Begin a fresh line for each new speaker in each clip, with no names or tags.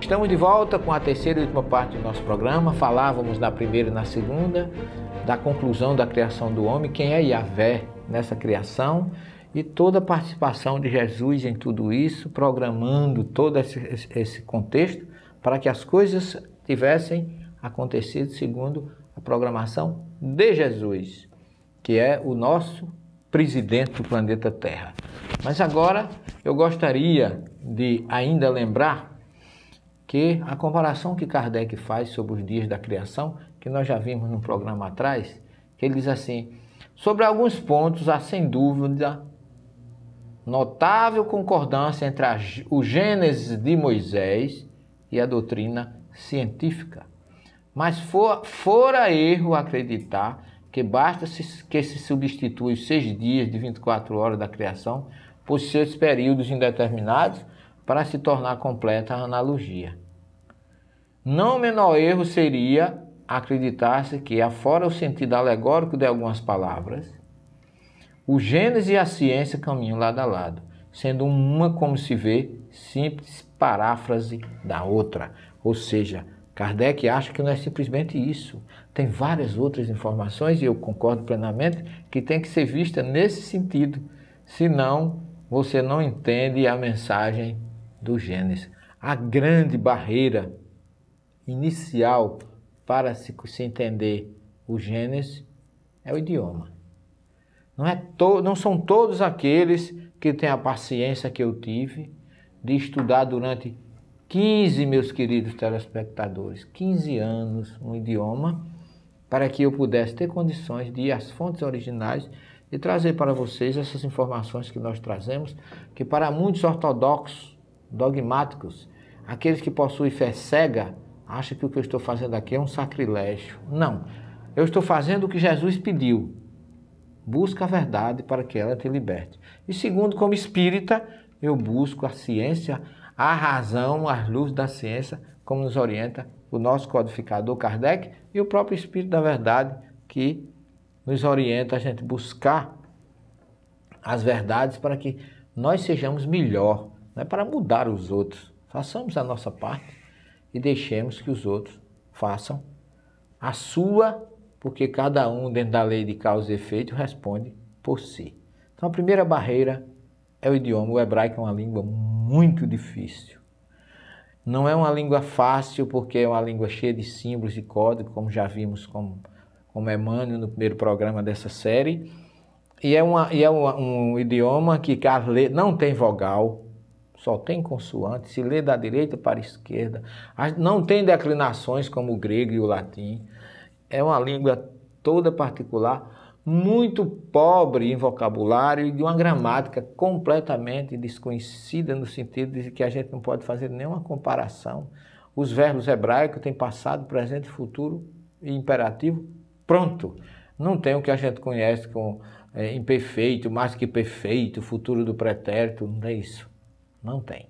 Estamos de volta com a terceira e última parte do nosso programa. Falávamos na primeira e na segunda da conclusão da criação do homem, quem é Yahvé nessa criação e toda a participação de Jesus em tudo isso, programando todo esse, esse contexto para que as coisas tivessem acontecido segundo a programação de Jesus, que é o nosso presidente do planeta Terra. Mas agora eu gostaria de ainda lembrar que a comparação que Kardec faz sobre os dias da criação, que nós já vimos no programa atrás, que ele diz assim: sobre alguns pontos há sem dúvida notável concordância entre a, o Gênesis de Moisés e a doutrina científica. Mas for, fora erro acreditar que basta se, que se substitui seis dias de 24 horas da criação por seus períodos indeterminados para se tornar completa a analogia. Não menor erro seria acreditar-se que, afora o sentido alegórico de algumas palavras, o Gênesis e a ciência caminham lado a lado, sendo uma, como se vê, simples paráfrase da outra, ou seja, Kardec acha que não é simplesmente isso. Tem várias outras informações, e eu concordo plenamente, que tem que ser vista nesse sentido. Senão, você não entende a mensagem do Gênesis. A grande barreira inicial para se, se entender o Gênesis é o idioma. Não, é to, não são todos aqueles que têm a paciência que eu tive de estudar durante 15, meus queridos telespectadores, 15 anos, um idioma, para que eu pudesse ter condições de ir às fontes originais e trazer para vocês essas informações que nós trazemos, que para muitos ortodoxos, dogmáticos, aqueles que possuem fé cega, acham que o que eu estou fazendo aqui é um sacrilégio. Não, eu estou fazendo o que Jesus pediu. Busca a verdade para que ela te liberte. E segundo, como espírita, eu busco a ciência a razão, as luzes da ciência, como nos orienta o nosso codificador Kardec e o próprio Espírito da Verdade, que nos orienta a gente buscar as verdades para que nós sejamos melhor, né? para mudar os outros. Façamos a nossa parte e deixemos que os outros façam a sua, porque cada um, dentro da lei de causa e efeito, responde por si. Então, a primeira barreira é o idioma. O hebraico é uma língua muito difícil. Não é uma língua fácil, porque é uma língua cheia de símbolos e código, como já vimos com, com Emmanuel no primeiro programa dessa série. E é, uma, e é uma, um idioma que não tem vogal, só tem consoante, se lê da direita para a esquerda, não tem declinações como o grego e o latim. É uma língua toda particular, muito pobre em vocabulário e de uma gramática completamente desconhecida, no sentido de que a gente não pode fazer nenhuma comparação. Os verbos hebraicos têm passado, presente, futuro e imperativo pronto. Não tem o que a gente conhece com é, imperfeito, mais que perfeito, futuro do pretérito, não é isso. Não tem.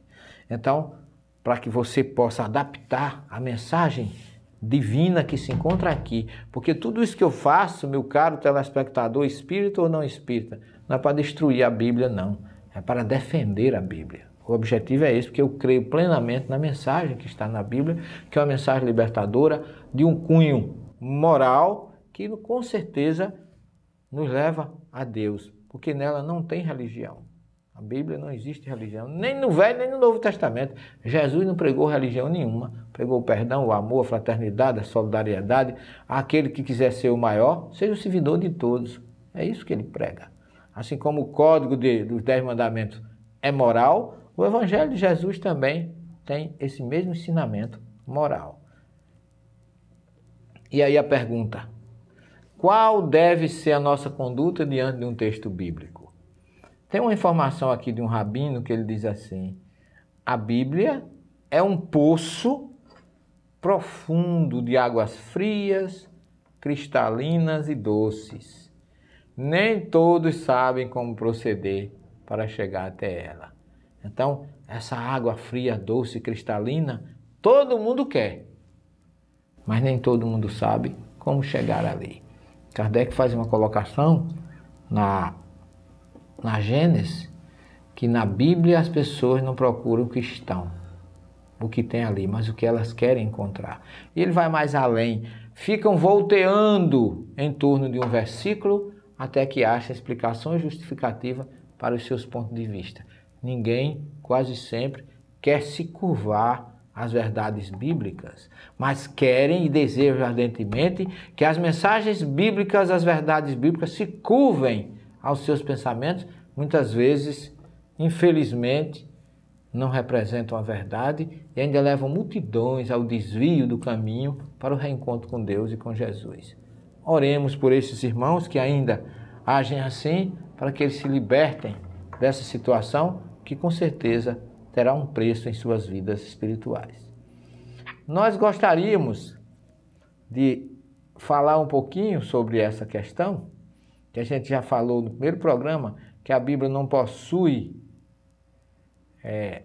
Então, para que você possa adaptar a mensagem divina que se encontra aqui. Porque tudo isso que eu faço, meu caro telespectador, espírita ou não espírita, não é para destruir a Bíblia, não. É para defender a Bíblia. O objetivo é esse, porque eu creio plenamente na mensagem que está na Bíblia, que é uma mensagem libertadora de um cunho moral que com certeza nos leva a Deus, porque nela não tem religião. Bíblia não existe religião, nem no Velho nem no Novo Testamento. Jesus não pregou religião nenhuma. Pregou o perdão, o amor, a fraternidade, a solidariedade. Aquele que quiser ser o maior, seja o servidor de todos. É isso que ele prega. Assim como o código de, dos Dez Mandamentos é moral, o Evangelho de Jesus também tem esse mesmo ensinamento moral. E aí a pergunta: qual deve ser a nossa conduta diante de um texto bíblico? Tem uma informação aqui de um rabino que ele diz assim: a Bíblia é um poço profundo de águas frias, cristalinas e doces. Nem todos sabem como proceder para chegar até ela. Então, essa água fria, doce, cristalina, todo mundo quer, mas nem todo mundo sabe como chegar ali. Kardec faz uma colocação na na Gênesis que na Bíblia as pessoas não procuram o que estão, o que tem ali, mas o que elas querem encontrar. E ele vai mais além, ficam volteando em torno de um versículo até que acha explicação justificativa para os seus pontos de vista. Ninguém, quase sempre, quer se curvar às verdades bíblicas, mas querem e desejam ardentemente que as mensagens bíblicas, as verdades bíblicas se curvem aos seus pensamentos, muitas vezes, infelizmente, não representam a verdade e ainda levam multidões ao desvio do caminho para o reencontro com Deus e com Jesus. Oremos por esses irmãos que ainda agem assim, para que eles se libertem dessa situação que com certeza terá um preço em suas vidas espirituais. Nós gostaríamos de falar um pouquinho sobre essa questão que a gente já falou no primeiro programa, que a Bíblia não possui é,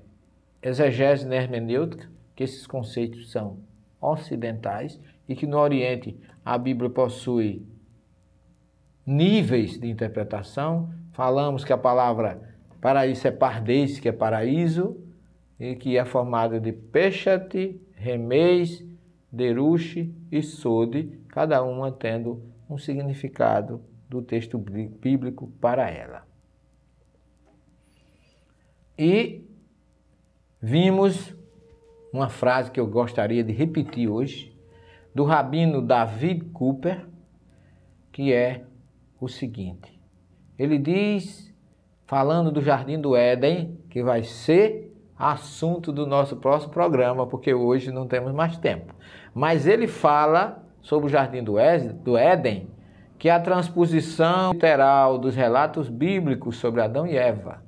exegese né, hermenêutica, que esses conceitos são ocidentais e que no Oriente a Bíblia possui níveis de interpretação. Falamos que a palavra paraíso é pardês, que é paraíso, e que é formada de peixate, remês, deruche e sode, cada uma tendo um significado do texto bíblico para ela. E vimos uma frase que eu gostaria de repetir hoje, do rabino David Cooper, que é o seguinte: ele diz, falando do jardim do Éden, que vai ser assunto do nosso próximo programa, porque hoje não temos mais tempo, mas ele fala sobre o jardim do Éden que é a transposição literal dos relatos bíblicos sobre Adão e Eva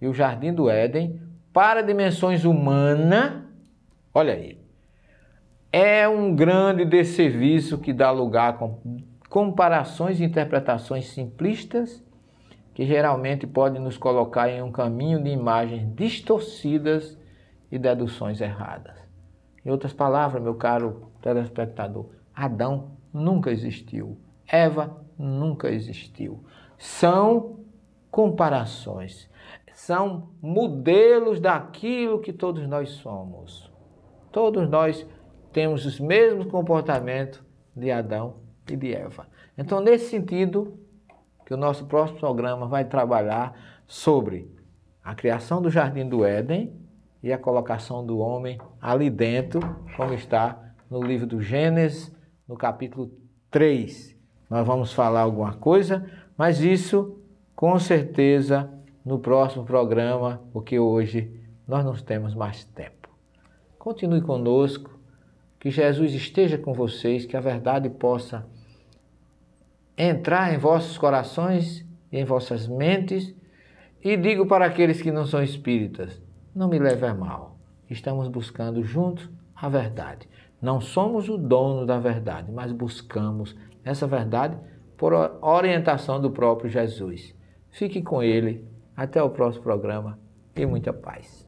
e o jardim do Éden para dimensões humana, olha aí, é um grande desserviço que dá lugar a comparações e interpretações simplistas que geralmente podem nos colocar em um caminho de imagens distorcidas e deduções erradas. Em outras palavras, meu caro telespectador, Adão nunca existiu. Eva nunca existiu. São comparações, são modelos daquilo que todos nós somos. Todos nós temos os mesmos comportamentos de Adão e de Eva. Então, nesse sentido, que o nosso próximo programa vai trabalhar sobre a criação do jardim do Éden e a colocação do homem ali dentro, como está no livro do Gênesis, no capítulo 3 nós vamos falar alguma coisa, mas isso com certeza no próximo programa, porque hoje nós não temos mais tempo. Continue conosco, que Jesus esteja com vocês, que a verdade possa entrar em vossos corações e em vossas mentes. E digo para aqueles que não são espíritas: não me leve a mal. Estamos buscando juntos a verdade. Não somos o dono da verdade, mas buscamos essa verdade por orientação do próprio Jesus. Fique com ele. Até o próximo programa e muita paz.